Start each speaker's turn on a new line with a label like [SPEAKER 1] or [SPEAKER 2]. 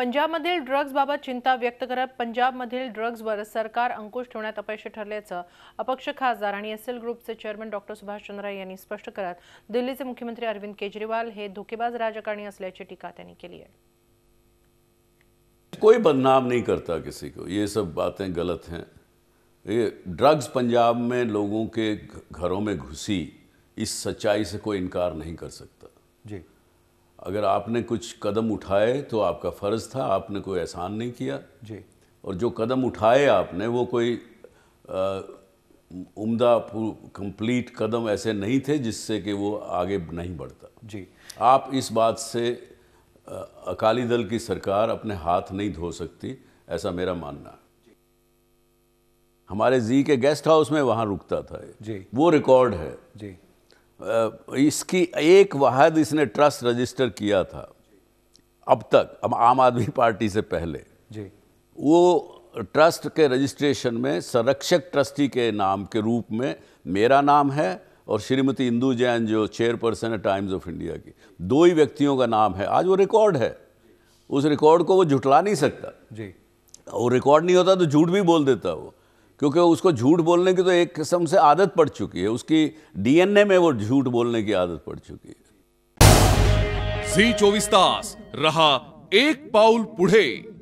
[SPEAKER 1] Punjab drugs बाबत चिंता व्यक्त करत ड्रग्स वर सरकार अंकुश ठेवण्यात अपयशी ठरल्याचं अपक्ष खासदार आणि एस एल ग्रुपचे चेअरमन डॉक्टर सुभाष चंद्रा यांनी स्पष्ट करत दिल्लीचे मुख्यमंत्री अरविंद केजरीवाल हे धोखेबाज राजकारणी असल्याची टीका त्यांनी केली आहे
[SPEAKER 2] कोई बदनाम नहीं करता किसी को ये सब बातें गलत हैं ये ड्रग्स पंजाब में लोगों के घरों में घुसी इस सच्चाई से कोई इनकार नहीं कर सकता जी अगर आपने कुछ कदम उठाए तो आपका फ़र्ज़ था आपने कोई एहसान नहीं किया जी और जो कदम उठाए आपने वो कोई उम्दा कंप्लीट कदम ऐसे नहीं थे जिससे कि वो आगे नहीं बढ़ता जी आप इस बात से अकाली दल की सरकार अपने हाथ नहीं धो सकती ऐसा मेरा मानना है हमारे जी के गेस्ट हाउस में वहाँ रुकता था जी वो रिकॉर्ड है जी इसकी एक वाहद इसने ट्रस्ट रजिस्टर किया था अब तक अब आम आदमी पार्टी से पहले जी वो ट्रस्ट के रजिस्ट्रेशन में संरक्षक ट्रस्टी के नाम के रूप में मेरा नाम है और श्रीमती इंदू जैन जो चेयरपर्सन है टाइम्स ऑफ इंडिया की दो ही व्यक्तियों का नाम है आज वो रिकॉर्ड है उस रिकॉर्ड को वो झुटला नहीं सकता जी वो रिकॉर्ड नहीं होता तो झूठ भी बोल देता वो क्योंकि उसको झूठ बोलने की तो एक किस्म से आदत पड़ चुकी है उसकी डीएनए में वो झूठ बोलने की आदत पड़ चुकी है सी चौबीस तास रहा एक पाउल
[SPEAKER 3] पुढे